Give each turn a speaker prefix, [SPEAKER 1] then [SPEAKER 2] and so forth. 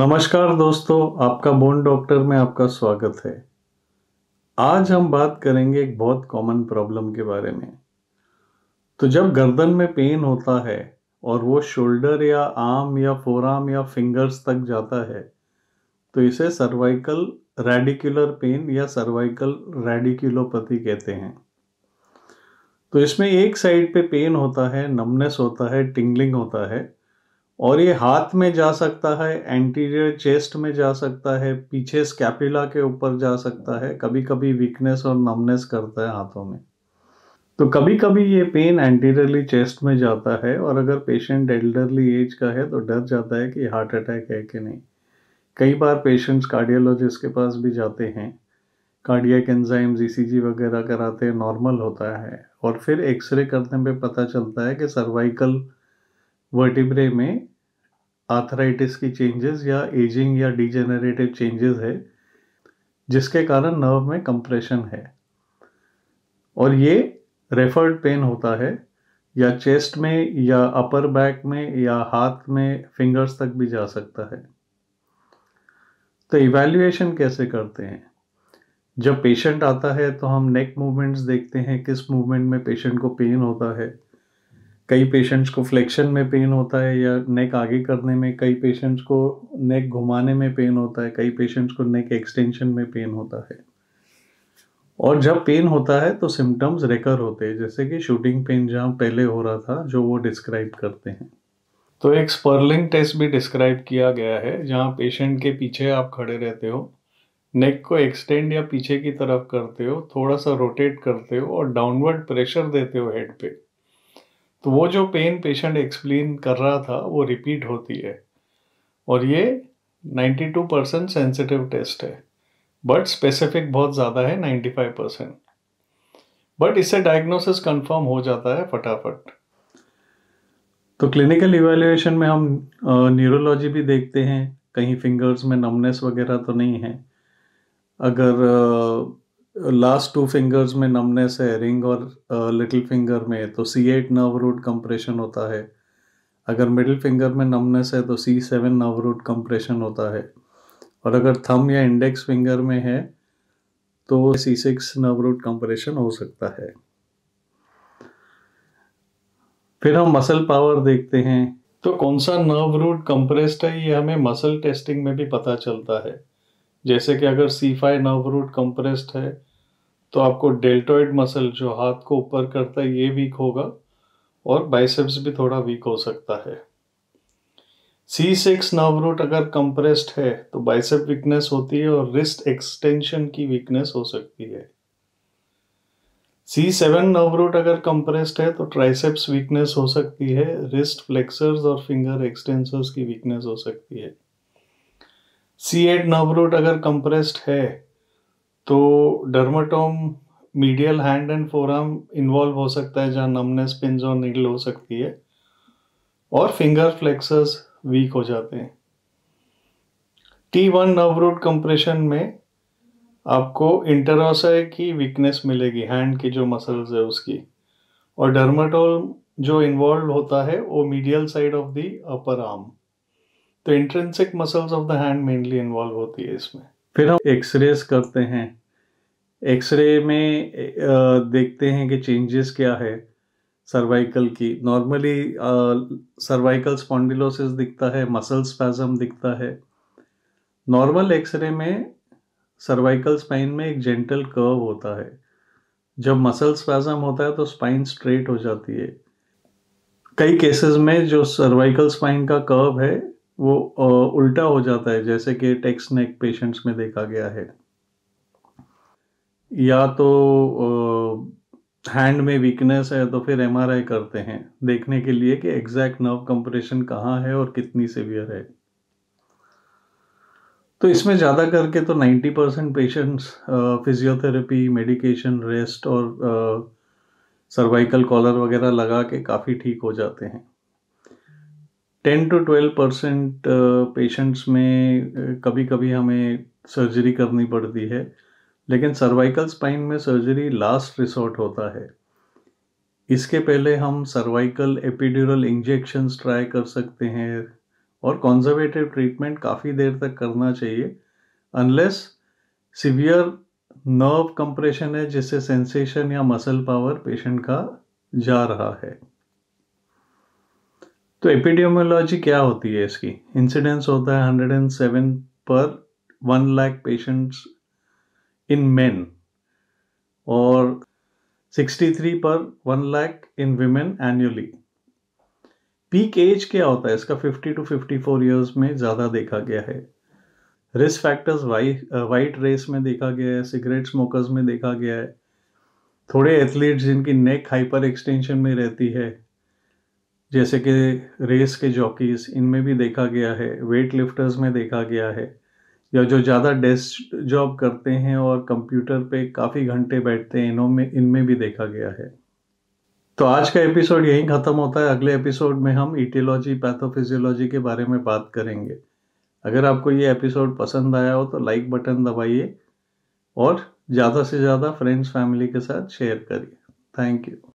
[SPEAKER 1] नमस्कार दोस्तों आपका बोन डॉक्टर में आपका स्वागत है आज हम बात करेंगे एक बहुत कॉमन प्रॉब्लम के बारे में तो जब गर्दन में पेन होता है और वो शोल्डर या आर्म या आर्म या फिंगर्स तक जाता है तो इसे सर्वाइकल रेडिकुलर पेन या सर्वाइकल रेडिकुलोपैथी कहते हैं तो इसमें एक साइड पे पेन होता है नमनेस होता है टिंगलिंग होता है और ये हाथ में जा सकता है एंटीरियर चेस्ट में जा सकता है पीछे स्कैपिला के ऊपर जा सकता है कभी कभी वीकनेस और नमनेस करता है हाथों में तो कभी कभी ये पेन एंटीरियरली चेस्ट में जाता है और अगर पेशेंट एल्डरली एज का है तो डर जाता है कि हार्ट अटैक है कि नहीं कई बार पेशेंट्स कार्डियोलॉजिस्ट के पास भी जाते हैं कार्डियक एंजाइम्स ईसीजी वगैरह कराते हैं नॉर्मल होता है और फिर एक्सरे करने पे पता चलता है कि सर्वाइकल वर्टिब्रे में आर्थराइटिस की चेंजेस या एजिंग या डिजेनरेटिव चेंजेस है जिसके कारण नर्व में कंप्रेशन है और ये रेफर्ड पेन होता है या चेस्ट में या अपर बैक में या हाथ में फिंगर्स तक भी जा सकता है तो इवेल्युएशन कैसे करते हैं जब पेशेंट आता है तो हम नेक मूवमेंट्स देखते हैं किस मूवमेंट में पेशेंट को पेन होता है कई पेशेंट्स को फ्लेक्शन में पेन होता है या नेक आगे करने में कई पेशेंट्स को नेक घुमाने में पेन होता है कई पेशेंट्स को नेक एक्सटेंशन में पेन होता है और जब पेन होता है तो सिम्टम्स रेकर होते हैं जैसे कि शूटिंग पेन जहाँ पहले हो रहा था जो वो डिस्क्राइब करते हैं तो एक स्पर्लिंग टेस्ट भी डिस्क्राइब किया गया है जहाँ पेशेंट के पीछे आप खड़े रहते हो नेक को एक्सटेंड या पीछे की तरफ करते हो थोड़ा सा रोटेट करते हो और डाउनवर्ड प्रेशर देते हो हेड पे तो वो जो पेन पेशेंट एक्सप्लेन कर रहा था वो रिपीट होती है और ये 92 परसेंट सेंसिटिव टेस्ट है बट स्पेसिफिक बहुत ज़्यादा है 95 परसेंट बट इससे डायग्नोसिस कंफर्म हो जाता है फटाफट तो क्लिनिकल इवेल्युएशन में हम न्यूरोलॉजी भी देखते हैं कहीं फिंगर्स में नमनेस वगैरह तो नहीं है अगर लास्ट टू फिंगर्स में नमनेस है रिंग और लिटिल फिंगर में तो C eight nerve root compression होता है अगर मिडिल फिंगर में नमनेस है तो C seven nerve root compression होता है और अगर थम या इंडेक्स फिंगर में है तो C six nerve root compression हो सकता है फिर हम मसल पावर देखते हैं तो कौन सा नर्व रूट कंप्रेस्ड है ये हमें मसल टेस्टिंग में भी पता चलता है जैसे कि अगर C five nerve root compressed है तो आपको डेल्टोइड मसल जो हाथ को ऊपर करता है ये वीक होगा और बाइसेप्स भी थोड़ा वीक हो सकता है सी सिक्स नर्व रूट अगर कंप्रेस्ड है तो बाइसेप वीकनेस होती है और रिस्ट एक्सटेंशन की वीकनेस हो सकती है सी सेवन नर्व रूट अगर कंप्रेस्ड है तो ट्राइसेप्स वीकनेस हो सकती है रिस्ट फ्लेक्सर्स और फिंगर एक्सटेंसर्स की वीकनेस हो सकती है सी एट नर्व रूट अगर कंप्रेस्ड है तो dermatome medial hand and forearm involve हो सकता है जहाँ नमनेस पिंज और नीडल हो सकती है और फिंगर फ्लेक्सर्स वीक हो जाते हैं T one nerve root compression में आपको इंटरोसय की वीकनेस मिलेगी हैंड की जो मसल्स है उसकी और डर्माटोल जो इन्वॉल्व होता है वो medial side of the upper arm तो intrinsic muscles of the hand mainly involve होती है इसमें फिर हम एक्सरेज करते हैं एक्सरे में देखते हैं कि चेंजेस क्या है सर्वाइकल की नॉर्मली सर्वाइकल स्पॉन्डिलोसिस दिखता है मसल स्पैजम दिखता है नॉर्मल एक्सरे में सर्वाइकल स्पाइन में एक जेंटल कर्व होता है जब मसल स्पैजम होता है तो स्पाइन स्ट्रेट हो जाती है कई केसेस में जो सर्वाइकल स्पाइन का कर्व है वो उल्टा हो जाता है जैसे कि टेक्स नेक पेशेंट्स में देखा गया है या तो हैंड में वीकनेस है तो फिर एमआरआई करते हैं देखने के लिए कि एग्जैक्ट नर्व कंप्रेशन कहाँ है और कितनी सीवियर है तो इसमें ज़्यादा करके तो 90 percent patients physiotherapy medication rest और सर्वाइकल कॉलर वगैरह लगा के काफ़ी ठीक हो जाते हैं ten to twelve percent patients में कभी कभी हमें सर्जरी करनी पड़ती है लेकिन सर्वाइकल स्पाइन में सर्जरी लास्ट रिसोर्ट होता है इसके पहले हम सर्वाइकल एपिड्यूरल इंजेक्शंस ट्राई कर सकते हैं और कॉन्जर्वेटिव ट्रीटमेंट काफ़ी देर तक करना चाहिए अनलेस सिवियर नर्व कंप्रेशन है जिससे सेंसेशन या मसल पावर पेशेंट का जा रहा है तो एपिडेमियोलॉजी क्या होती है इसकी इंसिडेंस होता है 107 पर one lakh patients in men और 63 पर one lakh in women annually peak age क्या होता है इसका 50 टू 54 इयर्स में ज़्यादा देखा गया है risk factors white white race में देखा गया है सिगरेट स्मोकर्स में देखा गया है थोड़े एथलीट्स जिनकी नेक हाइपर एक्सटेंशन में रहती है जैसे कि रेस के जॉकीज इनमें भी देखा गया है वेट लिफ्टर्स में देखा गया है या जो ज़्यादा डेस्क जॉब करते हैं और कंप्यूटर पे काफ़ी घंटे बैठते हैं इनमें इनमें भी देखा गया है तो आज का एपिसोड यहीं ख़त्म होता है अगले एपिसोड में हम ईटियोलॉजी पैथोफिजियोलॉजी के बारे में बात करेंगे अगर आपको ये एपिसोड पसंद आया हो तो लाइक बटन दबाइए और ज़्यादा से ज़्यादा फ्रेंड्स फैमिली के साथ शेयर करिए थैंक यू